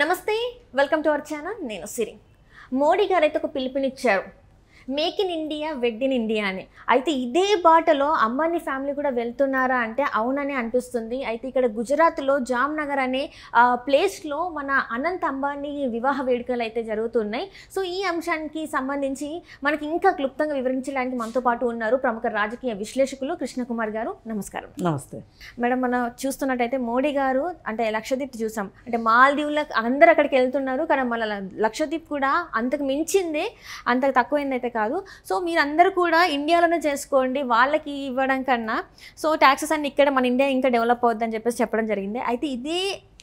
నమస్తే welcome to our channel నేను సిరి మోడీ గారు అయితే ఒక పిలుపునిచ్చారు make in India wed in India అని అయితే ఇదే బాటలో అంబానీ ఫ్యామిలీ కూడా వెళ్తున్నారా అంటే అవునని అనిపిస్తుంది అయితే ఇక్కడ గుజరాత్లో జామ్నగర్ అనే ప్లేస్లో మన అనంత్ అంబానీ వివాహ వేడుకలు అయితే జరుగుతున్నాయి సో ఈ అంశానికి సంబంధించి మనకి ఇంకా క్లుప్తంగా వివరించడానికి మనతో పాటు ఉన్నారు ప్రముఖ రాజకీయ విశ్లేషకులు కృష్ణకుమార్ గారు నమస్కారం నమస్తే మేడం మనం చూస్తున్నట్టయితే మోడీ గారు అంటే లక్షదీప్ చూసాం అంటే మాల్దీవులకు అందరూ అక్కడికి వెళ్తున్నారు కానీ మన లక్షదీప్ కూడా అంతకు మించిందే అంతకు తక్కువైంది అయితే కాదు సో మీరందరూ కూడా ఇండియాలోనే చేసుకోండి వాళ్ళకి ఇవ్వడం కన్నా సో ట్యాక్సెస్ అన్ని ఇక్కడ మన ఇండియా ఇంకా డెవలప్ అవుద్దని చెప్పేసి చెప్పడం జరిగింది అయితే ఇదే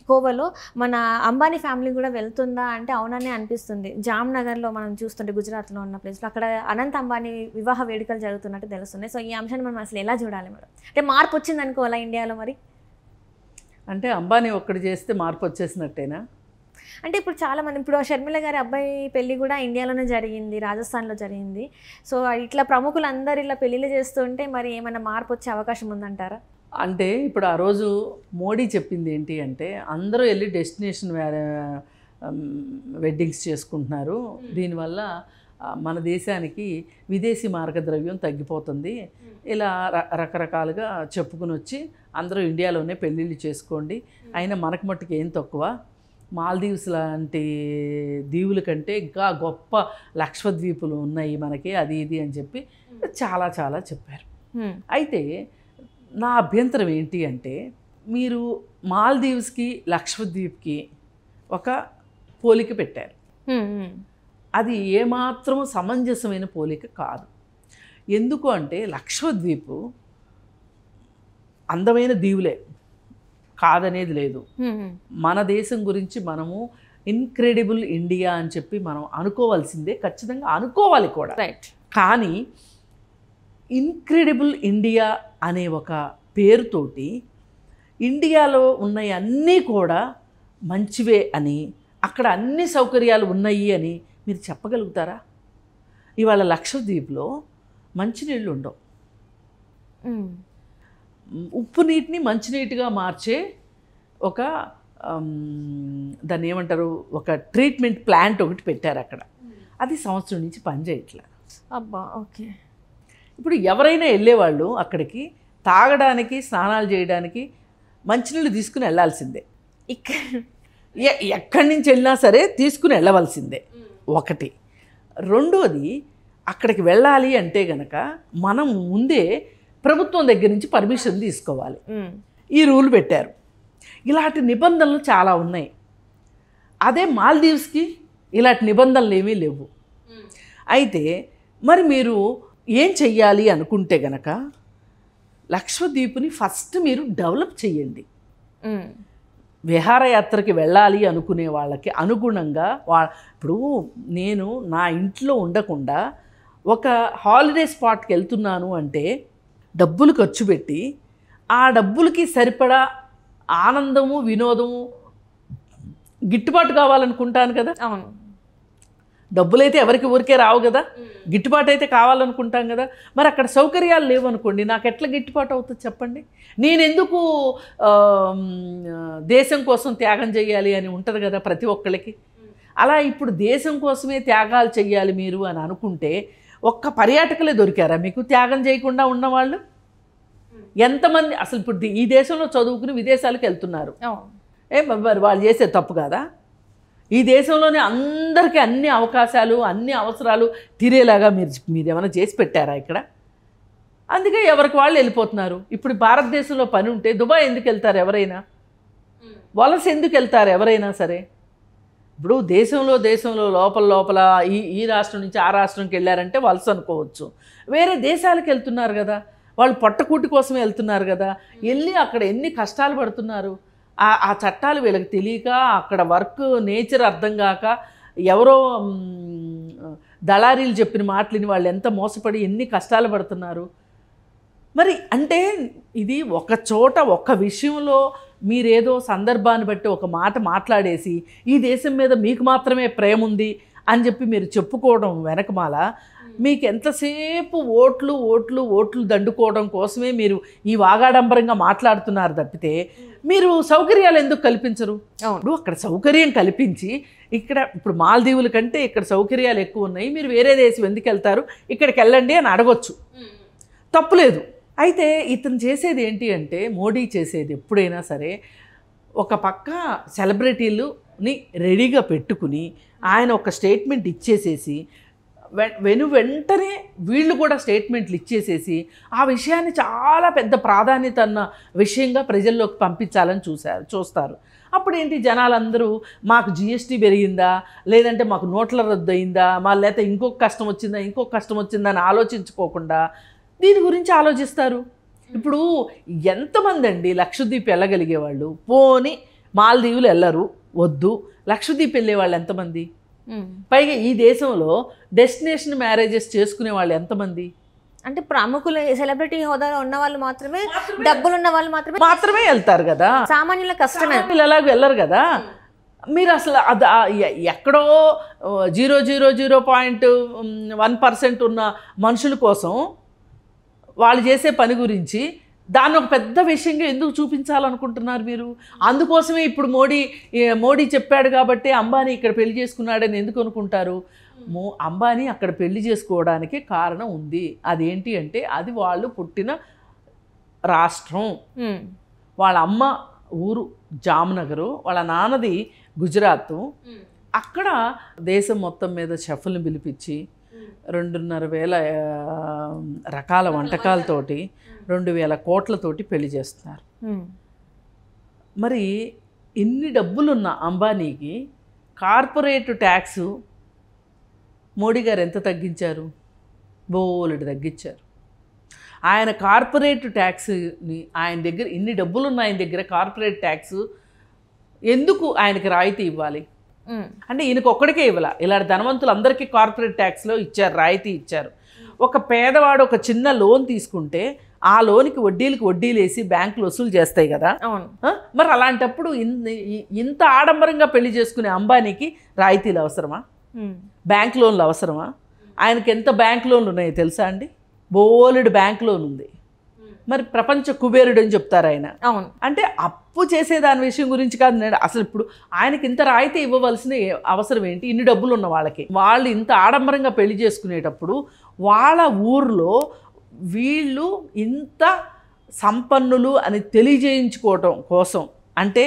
గోవాలో మన అంబానీ ఫ్యామిలీ కూడా వెళ్తుందా అంటే అవుననే అనిపిస్తుంది జామ్నగర్లో మనం చూస్తుంటే గుజరాత్లో ఉన్న ప్లేస్లో అక్కడ అనంత్ అంబానీ వివాహ వేడుకలు జరుగుతున్నట్టు తెలుస్తుంది సో ఈ అంశాన్ని మనం అసలు ఎలా చూడాలి మేడం అంటే మార్పు వచ్చింది అనుకోవాలా ఇండియాలో మరి అంటే అంబానీ ఒక్కడు చేస్తే మార్పు వచ్చేసినట్టేనా అంటే ఇప్పుడు చాలామంది ఇప్పుడు షర్మిల గారి అబ్బాయి పెళ్ళి కూడా ఇండియాలోనే జరిగింది రాజస్థాన్లో జరిగింది సో ఇట్లా ప్రముఖులందరూ ఇలా పెళ్ళిళ్ళు చేస్తుంటే మరి ఏమైనా మార్పు వచ్చే అవకాశం ఉందంటారా అంటే ఇప్పుడు ఆ రోజు మోడీ చెప్పింది ఏంటి అంటే అందరూ వెళ్ళి డెస్టినేషన్ వేరే వెడ్డింగ్స్ చేసుకుంటున్నారు దీనివల్ల మన దేశానికి విదేశీ మార్గద్రవ్యం తగ్గిపోతుంది ఇలా రకరకాలుగా చెప్పుకుని వచ్చి అందరూ ఇండియాలోనే పెళ్ళిళ్ళు చేసుకోండి అయినా మనకు మట్టుకు ఏం తక్కువ మాల్దీవ్స్ లాంటి దీవుల కంటే ఇంకా గొప్ప లక్షద్వీపులు ఉన్నాయి మనకి అది ఇది అని చెప్పి చాలా చాలా చెప్పారు అయితే నా అభ్యంతరం ఏంటి అంటే మీరు మాల్దీవ్స్కి లక్షద్వీప్కి ఒక పోలిక పెట్టారు అది ఏమాత్రం సమంజసమైన పోలిక కాదు ఎందుకు అంటే లక్షద్వీపు అందమైన దీవులే కాదనేది లేదు మన దేశం గురించి మనము ఇన్క్రెడిబుల్ ఇండియా అని చెప్పి మనం అనుకోవాల్సిందే ఖచ్చితంగా అనుకోవాలి కూడా కానీ ఇన్క్రెడిబుల్ ఇండియా అనే ఒక పేరుతోటి ఇండియాలో ఉన్నాయి అన్నీ కూడా మంచివే అని అక్కడ అన్ని సౌకర్యాలు ఉన్నాయి అని మీరు చెప్పగలుగుతారా ఇవాళ లక్షద్వీప్లో మంచినీళ్ళు ఉండవు ఉప్పు నీటిని మంచినీటిగా మార్చే ఒక దాన్ని ఏమంటారు ఒక ట్రీట్మెంట్ ప్లాంట్ ఒకటి పెట్టారు అక్కడ అది సంవత్సరం నుంచి పనిచేయట్లా అబ్బా ఓకే ఇప్పుడు ఎవరైనా వెళ్ళేవాళ్ళు అక్కడికి తాగడానికి స్నానాలు చేయడానికి మంచినీళ్ళు తీసుకుని వెళ్ళాల్సిందే ఎక్కడి నుంచి వెళ్ళినా సరే తీసుకుని వెళ్ళవలసిందే ఒకటి రెండోది అక్కడికి వెళ్ళాలి అంటే గనక మనం ముందే ప్రభుత్వం దగ్గర నుంచి పర్మిషన్ తీసుకోవాలి ఈ రూల్ పెట్టారు ఇలాంటి నిబంధనలు చాలా ఉన్నాయి అదే మాల్దీవ్స్కి ఇలాంటి నిబంధనలు ఏమీ లేవు అయితే మరి మీరు ఏం చెయ్యాలి అనుకుంటే గనక లక్షద్వీప్ని ఫస్ట్ మీరు డెవలప్ చేయండి విహారయాత్రకి వెళ్ళాలి అనుకునే వాళ్ళకి అనుగుణంగా వా ఇప్పుడు నేను నా ఇంట్లో ఉండకుండా ఒక హాలిడే స్పాట్కి వెళ్తున్నాను అంటే డబ్బులు ఖర్చు పెట్టి ఆ డబ్బులకి సరిపడా ఆనందము వినోదము గిట్టుబాటు కావాలనుకుంటాను కదా అవును డబ్బులైతే ఎవరికి ఊరికే రావు కదా గిట్టుబాటు అయితే కావాలనుకుంటాం కదా మరి అక్కడ సౌకర్యాలు లేవనుకోండి నాకు ఎట్లా గిట్టుబాటు అవుతుంది చెప్పండి నేను ఎందుకు దేశం కోసం త్యాగం చేయాలి అని ఉంటుంది కదా ప్రతి ఒక్కళ్ళకి అలా ఇప్పుడు దేశం కోసమే త్యాగాలు చెయ్యాలి మీరు అని అనుకుంటే ఒక్క పర్యాటకులే దొరికారా మీకు త్యాగం చేయకుండా ఉన్నవాళ్ళు ఎంతమంది అసలు ఇప్పుడు ఈ దేశంలో చదువుకుని విదేశాలకు వెళ్తున్నారు ఏం మరి వాళ్ళు చేసే తప్పు కాదా ఈ దేశంలోనే అందరికీ అన్ని అవకాశాలు అన్ని అవసరాలు తీరేలాగా మీరు మీరు ఏమైనా చేసి పెట్టారా ఇక్కడ అందుకే ఎవరికి వాళ్ళు వెళ్ళిపోతున్నారు ఇప్పుడు భారతదేశంలో పని ఉంటే దుబాయ్ ఎందుకు వెళ్తారు ఎవరైనా వలస ఎందుకు వెళ్తారు ఎవరైనా సరే ఇప్పుడు దేశంలో దేశంలో లోపల లోపల ఈ ఈ రాష్ట్రం నుంచి ఆ రాష్ట్రంకి వెళ్ళారంటే వలస అనుకోవచ్చు వేరే దేశాలకు వెళ్తున్నారు కదా వాళ్ళు పట్టకూటి కోసం వెళ్తున్నారు కదా వెళ్ళి అక్కడ ఎన్ని కష్టాలు పడుతున్నారు ఆ చట్టాలు వీళ్ళకి తెలియక అక్కడ వర్క్ నేచర్ అర్థం కాక ఎవరో దళారీలు చెప్పిన మాటలని వాళ్ళు ఎంత మోసపడి ఎన్ని కష్టాలు పడుతున్నారు మరి అంటే ఇది ఒక చోట ఒక విషయంలో మీరేదో సందర్భాన్ని బట్టి ఒక మాట మాట్లాడేసి ఈ దేశం మీద మీకు మాత్రమే ప్రేమ ఉంది అని చెప్పి మీరు చెప్పుకోవడం వెనకమాల మీకు ఎంతసేపు ఓట్లు ఓట్లు ఓట్లు దండుకోవడం కోసమే మీరు ఈ వాగాడంబరంగా మాట్లాడుతున్నారు తప్పితే మీరు సౌకర్యాలు ఎందుకు కల్పించరు అవును అక్కడ సౌకర్యం కల్పించి ఇక్కడ ఇప్పుడు మాల్దీవుల కంటే ఇక్కడ సౌకర్యాలు ఎక్కువ ఉన్నాయి మీరు వేరే దేశం ఎందుకు వెళ్తారు ఇక్కడికి వెళ్ళండి అని అడగొచ్చు తప్పులేదు అయితే ఇతను చేసేది ఏంటి అంటే మోడీ చేసేది ఎప్పుడైనా సరే ఒక పక్క సెలబ్రిటీలుని రెడీగా పెట్టుకుని ఆయన ఒక స్టేట్మెంట్ ఇచ్చేసేసి వెను వెంటనే వీళ్ళు కూడా స్టేట్మెంట్లు ఇచ్చేసేసి ఆ విషయాన్ని చాలా పెద్ద ప్రాధాన్యత అన్న విషయంగా ప్రజల్లోకి పంపించాలని చూశారు చూస్తారు అప్పుడు ఏంటి జనాలందరూ మాకు జిఎస్టీ పెరిగిందా లేదంటే మాకు నోట్ల రద్దు అయిందా మా లేకపోతే ఇంకొక కష్టం వచ్చిందా ఇంకొక కష్టం వచ్చిందా అని ఆలోచించుకోకుండా దీని గురించి ఆలోచిస్తారు ఇప్పుడు ఎంతమంది అండి లక్షద్వీప్ వెళ్ళగలిగే వాళ్ళు పోని మాల్దీవులు వెళ్ళరు వద్దు లక్షద్వీప్ వెళ్ళే వాళ్ళు ఎంతమంది పైగా ఈ దేశంలో డెస్టినేషన్ మ్యారేజెస్ చేసుకునే వాళ్ళు ఎంతమంది అంటే ప్రముఖులు సెలబ్రిటీ హోదా ఉన్న వాళ్ళు మాత్రమే డబ్బులు ఉన్న వాళ్ళు మాత్రమే మాత్రమే వెళ్తారు కదా సామాన్యుల కష్టమే పిల్లలకు వెళ్ళరు కదా మీరు అసలు అది ఎక్కడో zero zero zero point one percent ఉన్న మనుషుల కోసం వాళ్ళు చేసే పని గురించి దాన్ని ఒక పెద్ద విషయంగా ఎందుకు చూపించాలనుకుంటున్నారు మీరు అందుకోసమే ఇప్పుడు మోడీ మోడీ చెప్పాడు కాబట్టి అంబానీ ఇక్కడ పెళ్లి చేసుకున్నాడని ఎందుకు అనుకుంటారు మో అంబానీ అక్కడ పెళ్లి చేసుకోవడానికి కారణం ఉంది అదేంటి అంటే అది వాళ్ళు పుట్టిన రాష్ట్రం వాళ్ళ అమ్మ ఊరు జామ్నగరు వాళ్ళ నాన్నది గుజరాత్ అక్కడ దేశం మొత్తం మీద షెఫ్లను పిలిపించి రెండున్నర వేల రకాల వంటకాలతోటి రెండు వేల కోట్లతోటి పెళ్లి చేస్తున్నారు మరి ఇన్ని డబ్బులున్న అంబానీకి కార్పొరేట్ ట్యాక్స్ మోడీ గారు ఎంత తగ్గించారు బోలెడు తగ్గించారు ఆయన కార్పొరేట్ ట్యాక్స్ని ఆయన దగ్గర ఇన్ని డబ్బులున్న ఆయన దగ్గర కార్పొరేట్ ట్యాక్స్ ఎందుకు ఆయనకి రాయితీ ఇవ్వాలి అంటే ఈయనకు ఒక్కడికే ఇవ్వాల ఇలాంటి ధనవంతులు అందరికీ కార్పొరేట్ ట్యాక్స్లో ఇచ్చారు రాయితీ ఇచ్చారు ఒక పేదవాడు ఒక చిన్న లోన్ తీసుకుంటే ఆ లోన్కి వడ్డీలకు వడ్డీలు వేసి బ్యాంకులు వసూలు చేస్తాయి కదా మరి అలాంటప్పుడు ఇంత ఆడంబరంగా పెళ్లి చేసుకునే అంబానీకి రాయితీలు అవసరమా బ్యాంక్ లోన్లు అవసరమా ఆయనకి ఎంత బ్యాంక్ లోన్లు ఉన్నాయో తెలుసా అండి బోలెడు బ్యాంక్ లోన్ ఉంది మరి ప్రపంచ కుబేరుడు అని చెప్తారు ఆయన అవును అంటే అప్పు చేసే దాని విషయం గురించి కాదు నేను అసలు ఇప్పుడు ఆయనకి ఇంత రాయితే ఇవ్వవలసిన అవసరం ఏంటి ఇన్ని డబ్బులు ఉన్న వాళ్ళకి వాళ్ళు ఇంత ఆడంబరంగా పెళ్లి చేసుకునేటప్పుడు వాళ్ళ ఊర్లో వీళ్ళు ఇంత సంపన్నులు అని తెలియజేయించుకోవటం కోసం అంటే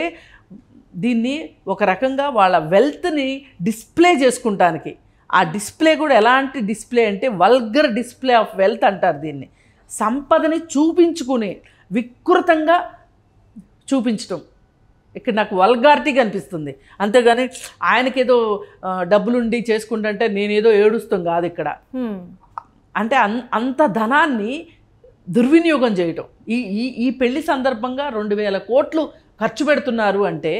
దీన్ని ఒక రకంగా వాళ్ళ వెల్త్ని డిస్ప్లే చేసుకుంటానికి ఆ డిస్ప్లే కూడా ఎలాంటి డిస్ప్లే అంటే వల్గర్ డిస్ప్లే ఆఫ్ వెల్త్ అంటారు దీన్ని సంపదని చూపించుకునే వికృతంగా చూపించటం ఇక్కడ నాకు వల్గార్టీగా అనిపిస్తుంది అంతేగాని ఆయనకేదో డబ్బులుండి చేసుకుంటుంటే నేనేదో ఏడుస్తాం కాదు ఇక్కడ అంటే అన్ అంత ధనాన్ని దుర్వినియోగం చేయటం ఈ ఈ ఈ పెళ్లి సందర్భంగా రెండు వేల కోట్లు ఖర్చు పెడుతున్నారు అంటే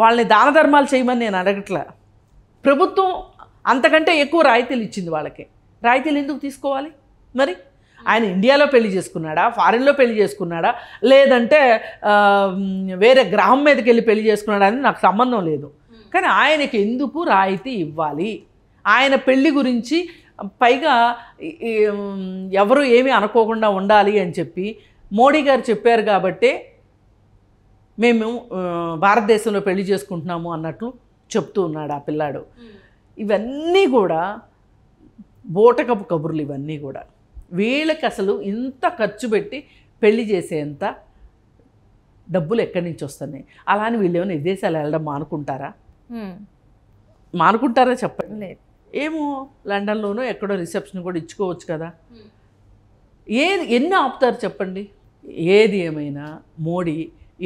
వాళ్ళని దాన ధర్మాలు చేయమని నేను అడగట్లా ప్రభుత్వం అంతకంటే ఎక్కువ రాయితీలు ఇచ్చింది వాళ్ళకి రాయితీలు ఎందుకు తీసుకోవాలి మరి ఆయన ఇండియాలో పెళ్లి చేసుకున్నాడా ఫారిన్లో పెళ్లి చేసుకున్నాడా లేదంటే వేరే గ్రహం మీదకి వెళ్ళి పెళ్లి చేసుకున్నాడా అని నాకు సంబంధం లేదు కానీ ఆయనకి ఎందుకు రాయితీ ఇవ్వాలి ఆయన పెళ్లి గురించి పైగా ఎవరు ఏమి అనుకోకుండా ఉండాలి అని చెప్పి మోడీ గారు చెప్పారు కాబట్టే మేము భారతదేశంలో పెళ్లి చేసుకుంటున్నాము అన్నట్లు చెప్తూ ఉన్నాడు ఆ పిల్లాడు ఇవన్నీ కూడా బోటకపు కబుర్లు ఇవన్నీ కూడా వీళ్ళకి అసలు ఇంత ఖర్చు పెట్టి పెళ్లి చేసేంత డబ్బులు ఎక్కడి నుంచి వస్తున్నాయి అలా అని వీళ్ళు ఏమైనా విదేశాలు వెళ్ళడం మానుకుంటారా మానుకుంటారా చెప్పండి ఏమో లండన్లోనో ఎక్కడో రిసెప్షన్ కూడా ఇచ్చుకోవచ్చు కదా ఏది ఎన్ని ఆపుతారు చెప్పండి ఏది ఏమైనా మోడీ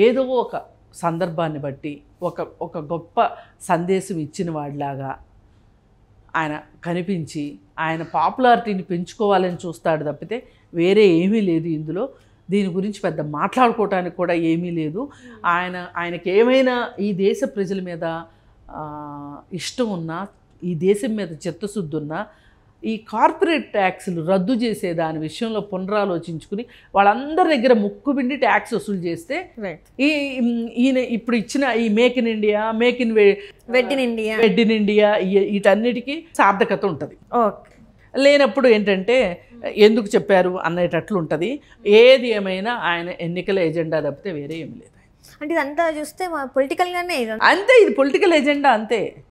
ఏదో ఒక సందర్భాన్ని బట్టి ఒక ఒక గొప్ప సందేశం ఇచ్చిన వాడిలాగా ఆయన కనిపించి ఆయన పాపులారిటీని పెంచుకోవాలని చూస్తాడు తప్పితే వేరే ఏమీ లేదు ఇందులో దీని గురించి పెద్ద మాట్లాడుకోవటానికి కూడా ఏమీ లేదు ఆయన ఆయనకి ఏమైనా ఈ దేశ ప్రజల మీద ఇష్టం ఉన్నా ఈ దేశం మీద చిత్తశుద్ధి ఉన్నా ఈ కార్పొరేట్ ట్యాక్స్లు రద్దు చేసే దాని విషయంలో పునరాలోచించుకుని వాళ్ళందరి దగ్గర ముక్కు పిండి ట్యాక్స్ వసూలు చేస్తే ఈ ఈయన ఇప్పుడు ఇచ్చిన ఈ make in India make in wed in India wed in India సార్థకత ఉంటుంది ఓకే లేనప్పుడు ఏంటంటే ఎందుకు చెప్పారు అనేటట్లు ఉంటుంది ఏది ఏమైనా ఆయన ఎన్నికల ఎజెండా తప్పితే వేరే ఏమి లేదు అంటే ఇదంతా చూస్తే పొలిటికల్గానే అంతే ఇది పొలిటికల్ ఎజెండా అంతే